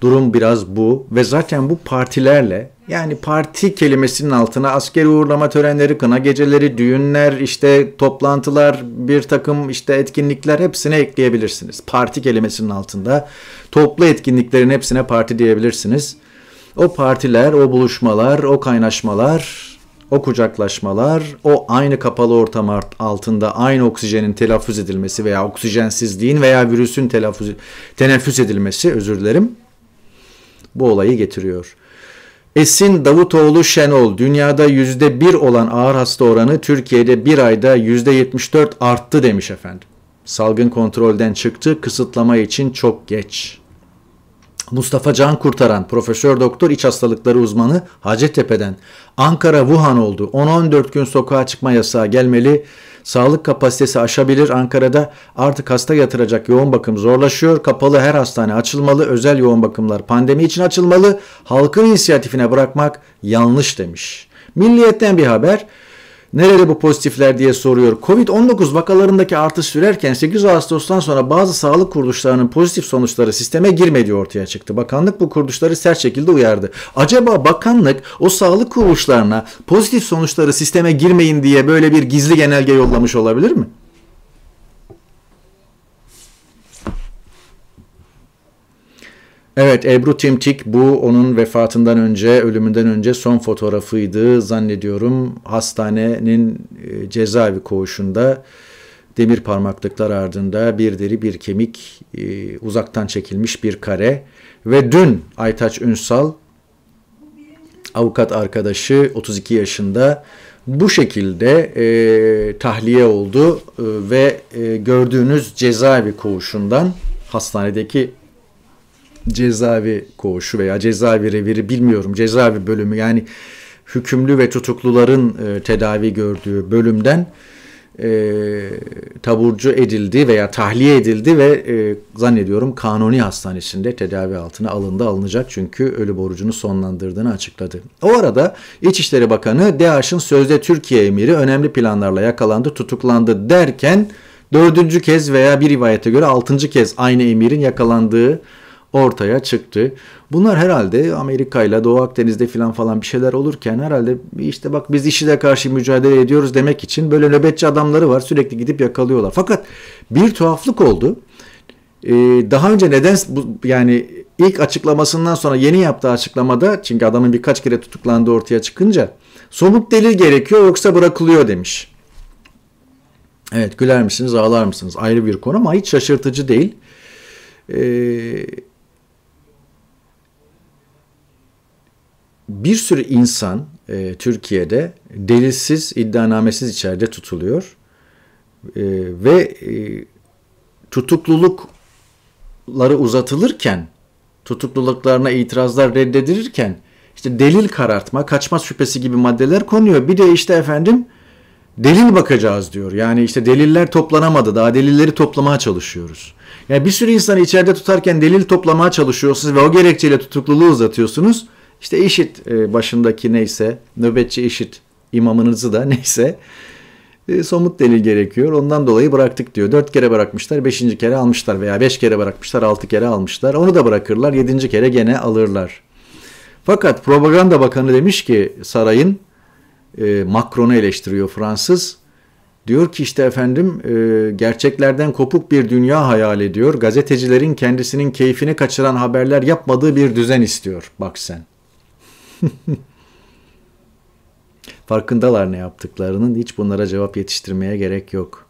Speaker 1: Durum biraz bu ve zaten bu partilerle yani parti kelimesinin altına askeri uğurlama törenleri, kına geceleri, düğünler, işte toplantılar, bir takım işte etkinlikler hepsine ekleyebilirsiniz. Parti kelimesinin altında toplu etkinliklerin hepsine parti diyebilirsiniz. O partiler, o buluşmalar, o kaynaşmalar, o kucaklaşmalar, o aynı kapalı ortam altında aynı oksijenin telaffuz edilmesi veya oksijensizliğin veya virüsün telaffuz, teneffüs edilmesi özür dilerim bu olayı getiriyor. Esin Davutoğlu Şenol dünyada %1 olan ağır hasta oranı Türkiye'de bir ayda %74 arttı demiş efendim. Salgın kontrolden çıktı, kısıtlama için çok geç. Mustafa Can Kurtaran, profesör doktor iç hastalıkları uzmanı Hacettepe'den. Ankara Wuhan oldu. 10-14 gün sokağa çıkma yasağı gelmeli. Sağlık kapasitesi aşabilir. Ankara'da artık hasta yatıracak yoğun bakım zorlaşıyor. Kapalı her hastane açılmalı. Özel yoğun bakımlar pandemi için açılmalı. Halkın inisiyatifine bırakmak yanlış demiş. Milliyetten bir haber. Nerede bu pozitifler diye soruyor. Covid-19 vakalarındaki artış sürerken 8 Ağustos'tan sonra bazı sağlık kuruluşlarının pozitif sonuçları sisteme girmediği ortaya çıktı. Bakanlık bu kuruluşları sert şekilde uyardı. Acaba bakanlık o sağlık kuruluşlarına pozitif sonuçları sisteme girmeyin diye böyle bir gizli genelge yollamış olabilir mi? Evet Ebru Timtik bu onun vefatından önce, ölümünden önce son fotoğrafıydı zannediyorum. Hastanenin e, cezaevi koğuşunda demir parmaklıklar ardında bir deri bir kemik e, uzaktan çekilmiş bir kare. Ve dün Aytaç Ünsal avukat arkadaşı 32 yaşında bu şekilde e, tahliye oldu e, ve e, gördüğünüz cezaevi koğuşundan hastanedeki cezaevi koğuşu veya cezaevi reviri bilmiyorum cezaevi bölümü yani hükümlü ve tutukluların e, tedavi gördüğü bölümden e, taburcu edildi veya tahliye edildi ve e, zannediyorum kanuni hastanesinde tedavi altına alındı alınacak çünkü ölü borucunu sonlandırdığını açıkladı. O arada İçişleri Bakanı DAEŞ'in sözde Türkiye emiri önemli planlarla yakalandı tutuklandı derken dördüncü kez veya bir rivayete göre altıncı kez aynı emirin yakalandığı ortaya çıktı. Bunlar herhalde Amerika ile Doğu Akdeniz'de filan falan bir şeyler olurken herhalde işte bak biz işi de karşı mücadele ediyoruz demek için böyle nöbetçi adamları var sürekli gidip yakalıyorlar. Fakat bir tuhaflık oldu. Ee, daha önce neden bu, yani ilk açıklamasından sonra yeni yaptığı açıklamada çünkü adamın birkaç kere tutuklandığı ortaya çıkınca somut delil gerekiyor yoksa bırakılıyor demiş. Evet güler misiniz ağlar mısınız ayrı bir konu ama hiç şaşırtıcı değil. Ee, bir sürü insan e, Türkiye'de delilsiz, iddianamesiz içeride tutuluyor. E, ve e, tutuklulukları uzatılırken, tutukluluklarına itirazlar reddedilirken işte delil karartma, kaçma şüphesi gibi maddeler konuyor. Bir de işte efendim delil bakacağız diyor. Yani işte deliller toplanamadı. Daha delilleri toplamaya çalışıyoruz. Yani bir sürü insanı içeride tutarken delil toplamaya çalışıyorsunuz ve o gerekçeyle tutukluluğu uzatıyorsunuz. İşte işit e, başındaki neyse, nöbetçi işit imamınızı da neyse e, somut delil gerekiyor. Ondan dolayı bıraktık diyor. Dört kere bırakmışlar, beşinci kere almışlar veya beş kere bırakmışlar, altı kere almışlar. Onu da bırakırlar, yedinci kere gene alırlar. Fakat propaganda bakanı demiş ki sarayın e, Macron'u eleştiriyor Fransız. Diyor ki işte efendim gerçeklerden kopuk bir dünya hayal ediyor. Gazetecilerin kendisinin keyfini kaçıran haberler yapmadığı bir düzen istiyor. Bak sen. Farkındalar ne yaptıklarının hiç bunlara cevap yetiştirmeye gerek yok.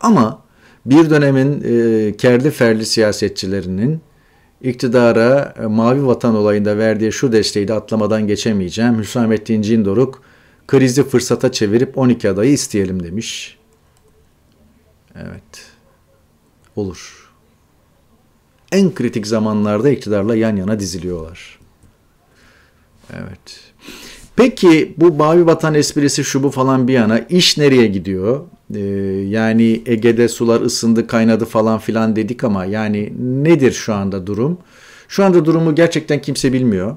Speaker 1: Ama bir dönemin e, kerli ferli siyasetçilerinin iktidara e, Mavi Vatan olayında verdiği şu desteği de atlamadan geçemeyeceğim. Hüsamettin Cindoruk krizi fırsata çevirip 12 adayı isteyelim demiş. Evet. Olur. En kritik zamanlarda iktidarla yan yana diziliyorlar. Evet. Peki bu Mavi Vatan esprisi şu bu falan bir yana iş nereye gidiyor? Ee, yani Ege'de sular ısındı kaynadı falan filan dedik ama yani nedir şu anda durum? Şu anda durumu gerçekten kimse bilmiyor.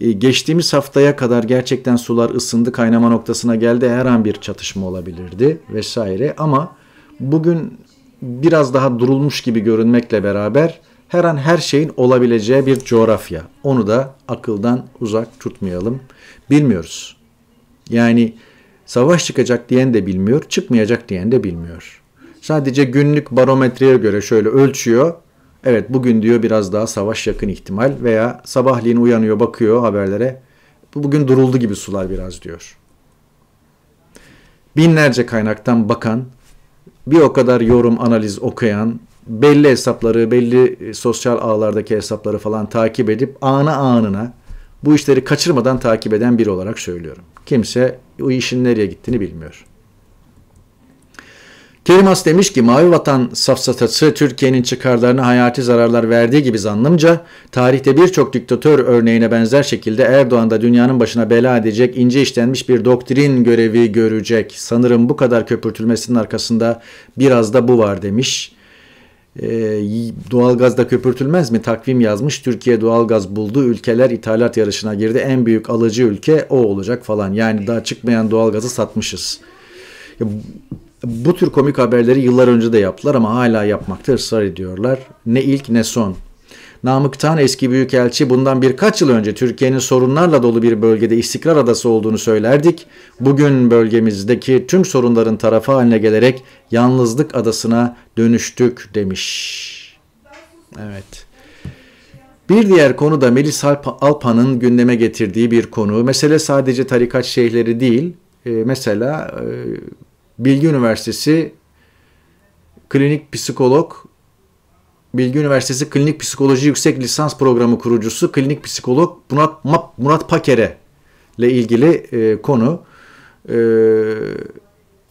Speaker 1: Ee, geçtiğimiz haftaya kadar gerçekten sular ısındı kaynama noktasına geldi her an bir çatışma olabilirdi vesaire ama bugün biraz daha durulmuş gibi görünmekle beraber her an her şeyin olabileceği bir coğrafya. Onu da akıldan uzak tutmayalım. Bilmiyoruz. Yani savaş çıkacak diyen de bilmiyor, çıkmayacak diyen de bilmiyor. Sadece günlük barometreye göre şöyle ölçüyor. Evet bugün diyor biraz daha savaş yakın ihtimal veya sabahleyin uyanıyor bakıyor haberlere. Bugün duruldu gibi sular biraz diyor. Binlerce kaynaktan bakan, bir o kadar yorum analiz okuyan, belli hesapları, belli e, sosyal ağlardaki hesapları falan takip edip ana anına bu işleri kaçırmadan takip eden biri olarak söylüyorum. Kimse o işin nereye gittiğini bilmiyor. Kerim As demiş ki Mavi Vatan safsatası Türkiye'nin çıkarlarına hayati zararlar verdiği gibi zannımca tarihte birçok diktatör örneğine benzer şekilde Erdoğan da dünyanın başına bela edecek ince işlenmiş bir doktrin görevi görecek. Sanırım bu kadar köpürtülmesinin arkasında biraz da bu var demiş. Ee, doğalgazda köpürtülmez mi takvim yazmış. Türkiye doğalgaz buldu. Ülkeler ithalat yarışına girdi. En büyük alıcı ülke o olacak falan. Yani daha çıkmayan doğalgazı satmışız. Ya, bu tür komik haberleri yıllar önce de yaptılar ama hala yapmakta ısrar ediyorlar. Ne ilk ne son. Namık Tan, eski büyükelçi bundan birkaç yıl önce Türkiye'nin sorunlarla dolu bir bölgede istikrar adası olduğunu söylerdik. Bugün bölgemizdeki tüm sorunların tarafı haline gelerek yalnızlık adasına dönüştük demiş. Evet. Bir diğer konu da Melis Alpan'ın gündeme getirdiği bir konu. Mesele sadece tarikat şeyhleri değil. E, mesela e, Bilgi Üniversitesi klinik psikolog Bilgi Üniversitesi Klinik Psikoloji Yüksek Lisans Programı kurucusu klinik psikolog Murat, Murat Pakere ile ilgili e, konu. E,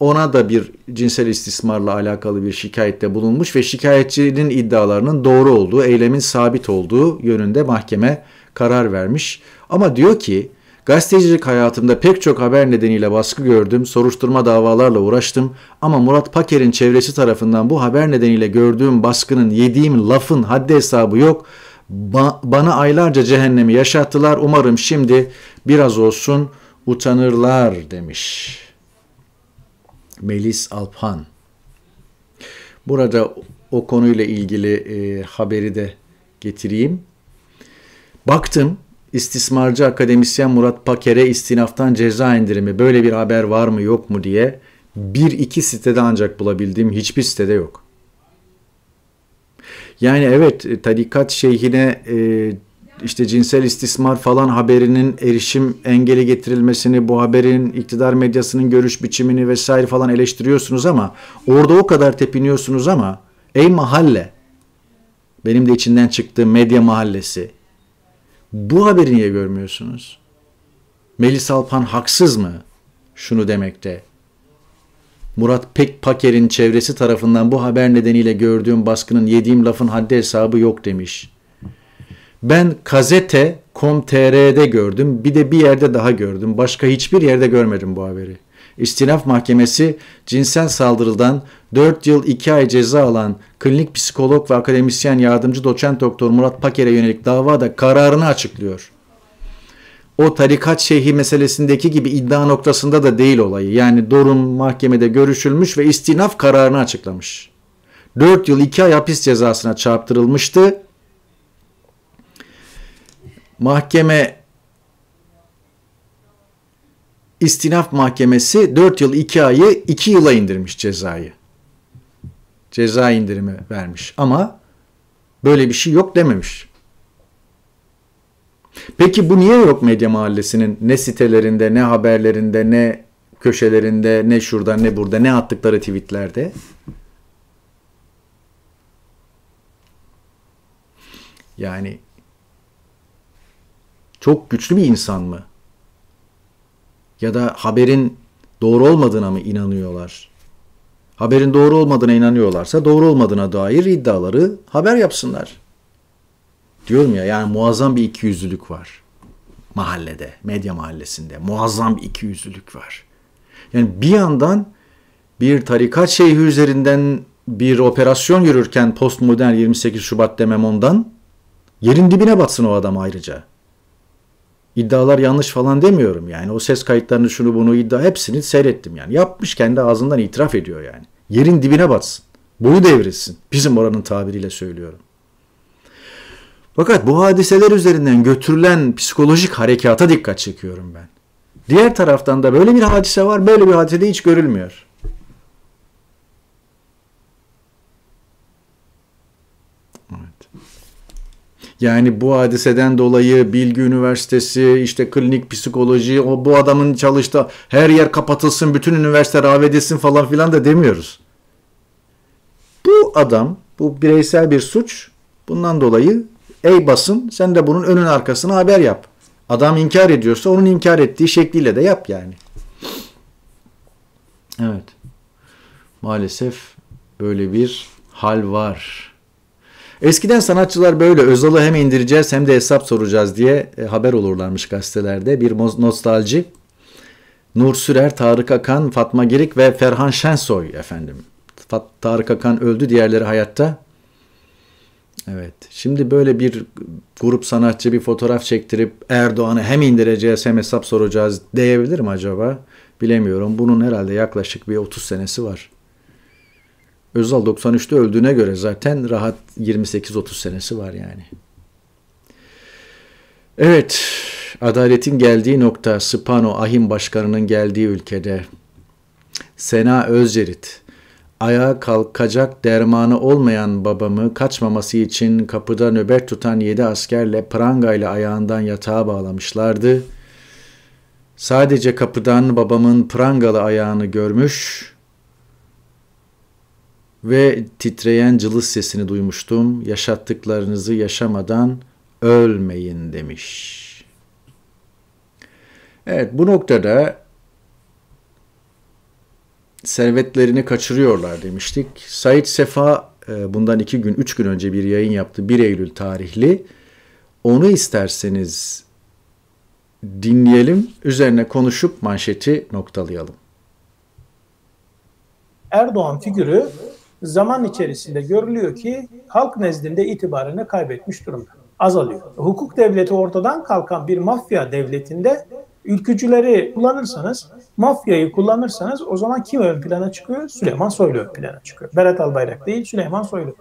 Speaker 1: ona da bir cinsel istismarla alakalı bir şikayette bulunmuş ve şikayetçinin iddialarının doğru olduğu, eylemin sabit olduğu yönünde mahkeme karar vermiş. Ama diyor ki Gazetecilik hayatımda pek çok haber nedeniyle baskı gördüm, soruşturma davalarla uğraştım ama Murat Paker'in çevresi tarafından bu haber nedeniyle gördüğüm baskının, yediğim lafın haddi hesabı yok. Ba- bana aylarca cehennemi yaşattılar. Umarım şimdi biraz olsun utanırlar demiş. Melis Alpan. Burada o konuyla ilgili e, haberi de getireyim. Baktım istismarcı akademisyen Murat Paker'e istinaftan ceza indirimi böyle bir haber var mı yok mu diye bir iki sitede ancak bulabildiğim hiçbir sitede yok. Yani evet e, tarikat şeyhine e, işte cinsel istismar falan haberinin erişim engeli getirilmesini, bu haberin iktidar medyasının görüş biçimini vesaire falan eleştiriyorsunuz ama orada o kadar tepiniyorsunuz ama ey mahalle benim de içinden çıktığım medya mahallesi bu haberi niye görmüyorsunuz? Melis Alpan haksız mı? Şunu demekte. Murat Pekpaker'in çevresi tarafından bu haber nedeniyle gördüğüm baskının yediğim lafın haddi hesabı yok demiş. Ben gazete.com.tr'de gördüm bir de bir yerde daha gördüm. Başka hiçbir yerde görmedim bu haberi.'' İstinaf Mahkemesi cinsel saldırıdan 4 yıl 2 ay ceza alan klinik psikolog ve akademisyen yardımcı doçent doktor Murat Paker'e yönelik davada kararını açıklıyor. O tarikat şeyhi meselesindeki gibi iddia noktasında da değil olayı. Yani Dorum mahkemede görüşülmüş ve istinaf kararını açıklamış. 4 yıl 2 ay hapis cezasına çarptırılmıştı. Mahkeme istinaf mahkemesi 4 yıl 2 ayı 2 yıla indirmiş cezayı. Ceza indirimi vermiş ama böyle bir şey yok dememiş. Peki bu niye yok Medya Mahallesi'nin ne sitelerinde, ne haberlerinde, ne köşelerinde, ne şurada, ne burada, ne attıkları tweetlerde? Yani çok güçlü bir insan mı? Ya da haberin doğru olmadığına mı inanıyorlar? Haberin doğru olmadığına inanıyorlarsa doğru olmadığına dair iddiaları haber yapsınlar. Diyorum ya yani muazzam bir ikiyüzlülük var mahallede, medya mahallesinde muazzam bir ikiyüzlülük var. Yani bir yandan bir tarikat şeyhi üzerinden bir operasyon yürürken postmodern 28 Şubat demem ondan yerin dibine batsın o adam ayrıca iddialar yanlış falan demiyorum yani. O ses kayıtlarını şunu bunu iddia hepsini seyrettim yani. Yapmış kendi ağzından itiraf ediyor yani. Yerin dibine batsın. Boyu devrilsin. Bizim oranın tabiriyle söylüyorum. Fakat bu hadiseler üzerinden götürülen psikolojik harekata dikkat çekiyorum ben. Diğer taraftan da böyle bir hadise var, böyle bir hadise de hiç görülmüyor. Yani bu hadiseden dolayı Bilgi Üniversitesi, işte klinik psikoloji, o bu adamın çalıştığı her yer kapatılsın, bütün üniversite rağvedilsin falan filan da demiyoruz. Bu adam, bu bireysel bir suç. Bundan dolayı ey basın sen de bunun önün arkasını haber yap. Adam inkar ediyorsa onun inkar ettiği şekliyle de yap yani. Evet. Maalesef böyle bir hal var. Eskiden sanatçılar böyle Özal'ı hem indireceğiz hem de hesap soracağız diye e, haber olurlarmış gazetelerde. Bir nostalji. Nur Sürer, Tarık Akan, Fatma Girik ve Ferhan Şensoy efendim. Fat Tarık Akan öldü, diğerleri hayatta. Evet. Şimdi böyle bir grup sanatçı bir fotoğraf çektirip Erdoğan'ı hem indireceğiz hem hesap soracağız diyebilir mi acaba? Bilemiyorum. Bunun herhalde yaklaşık bir 30 senesi var. Özal 93'te öldüğüne göre zaten rahat 28-30 senesi var yani. Evet, adaletin geldiği nokta Spano Ahim Başkanı'nın geldiği ülkede Sena Özcerit ayağa kalkacak dermanı olmayan babamı kaçmaması için kapıda nöbet tutan yedi askerle prangayla ayağından yatağa bağlamışlardı. Sadece kapıdan babamın prangalı ayağını görmüş, ve titreyen cılız sesini duymuştum. Yaşattıklarınızı yaşamadan ölmeyin demiş. Evet bu noktada servetlerini kaçırıyorlar demiştik. Said Sefa e, bundan iki gün, üç gün önce bir yayın yaptı. 1 Eylül tarihli. Onu isterseniz dinleyelim. Üzerine konuşup manşeti noktalayalım.
Speaker 2: Erdoğan figürü zaman içerisinde görülüyor ki halk nezdinde itibarını kaybetmiş durumda. Azalıyor. Hukuk devleti ortadan kalkan bir mafya devletinde ülkücüleri kullanırsanız, mafyayı kullanırsanız o zaman kim ön plana çıkıyor? Süleyman Soylu ön plana çıkıyor. Berat Albayrak değil, Süleyman Soylu.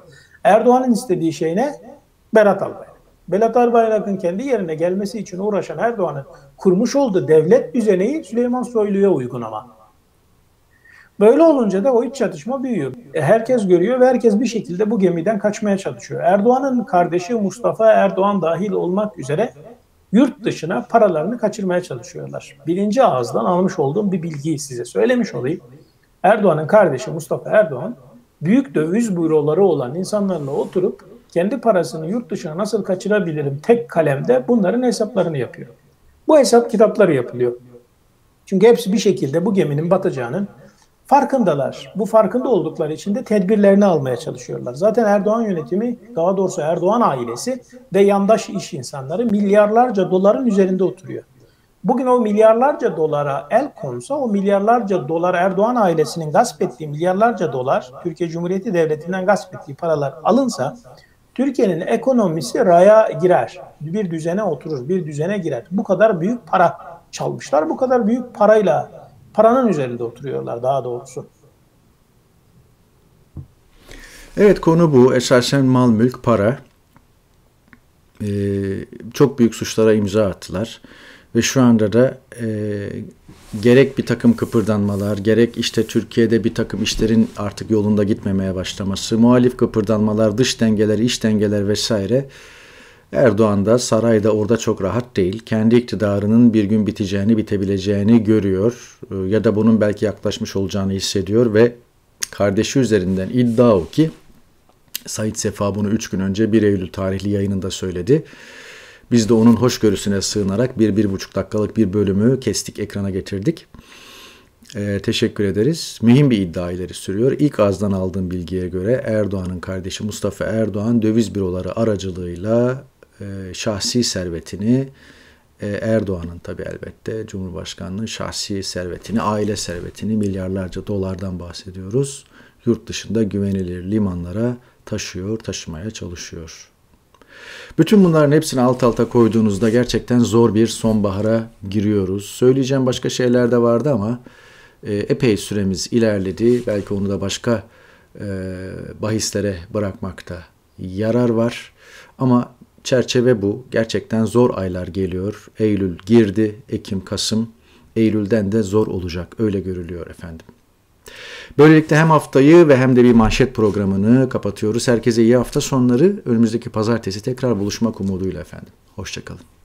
Speaker 2: Erdoğan'ın istediği şey ne? Berat Albayrak. Berat Albayrak'ın kendi yerine gelmesi için uğraşan Erdoğan'ın kurmuş olduğu devlet düzeneyi Süleyman Soylu'ya uygun ama. Böyle olunca da o iç çatışma büyüyor. E, herkes görüyor ve herkes bir şekilde bu gemiden kaçmaya çalışıyor. Erdoğan'ın kardeşi Mustafa Erdoğan dahil olmak üzere yurt dışına paralarını kaçırmaya çalışıyorlar. Birinci ağızdan almış olduğum bir bilgiyi size söylemiş olayım. Erdoğan'ın kardeşi Mustafa Erdoğan büyük döviz büroları olan insanlarla oturup kendi parasını yurt dışına nasıl kaçırabilirim tek kalemde bunların hesaplarını yapıyor. Bu hesap kitapları yapılıyor. Çünkü hepsi bir şekilde bu geminin batacağının Farkındalar. Bu farkında oldukları için de tedbirlerini almaya çalışıyorlar. Zaten Erdoğan yönetimi, daha doğrusu Erdoğan ailesi ve yandaş iş insanları milyarlarca doların üzerinde oturuyor. Bugün o milyarlarca dolara el konsa o milyarlarca dolar Erdoğan ailesinin gasp ettiği milyarlarca dolar Türkiye Cumhuriyeti Devleti'nden gasp ettiği paralar alınsa Türkiye'nin ekonomisi raya girer. Bir düzene oturur, bir düzene girer. Bu kadar büyük para çalmışlar, bu kadar büyük parayla Paranın üzerinde oturuyorlar daha doğrusu.
Speaker 1: Evet konu bu. Esasen mal mülk para. Ee, çok büyük suçlara imza attılar. Ve şu anda da e, gerek bir takım kıpırdanmalar, gerek işte Türkiye'de bir takım işlerin artık yolunda gitmemeye başlaması, muhalif kıpırdanmalar, dış dengeler, iç dengeler vesaire Erdoğan da sarayda orada çok rahat değil. Kendi iktidarının bir gün biteceğini, bitebileceğini görüyor e, ya da bunun belki yaklaşmış olacağını hissediyor ve kardeşi üzerinden iddia o ki Said Sefa bunu 3 gün önce 1 Eylül tarihli yayınında söyledi. Biz de onun hoşgörüsüne sığınarak bir, bir buçuk dakikalık bir bölümü kestik, ekrana getirdik. Ee, teşekkür ederiz. Mühim bir iddia ileri sürüyor. İlk azdan aldığım bilgiye göre Erdoğan'ın kardeşi Mustafa Erdoğan döviz büroları aracılığıyla e, şahsi servetini e, Erdoğan'ın tabi elbette Cumhurbaşkanlığı şahsi servetini, aile servetini milyarlarca dolardan bahsediyoruz. Yurt dışında güvenilir limanlara taşıyor, taşımaya çalışıyor. Bütün bunların hepsini alt alta koyduğunuzda gerçekten zor bir sonbahara giriyoruz. Söyleyeceğim başka şeyler de vardı ama e, epey süremiz ilerledi. Belki onu da başka e, bahislere bırakmakta yarar var. Ama Çerçeve bu. Gerçekten zor aylar geliyor. Eylül girdi, Ekim, Kasım. Eylül'den de zor olacak. Öyle görülüyor efendim. Böylelikle hem haftayı ve hem de bir manşet programını kapatıyoruz. Herkese iyi hafta sonları. Önümüzdeki pazartesi tekrar buluşmak umuduyla efendim. Hoşçakalın.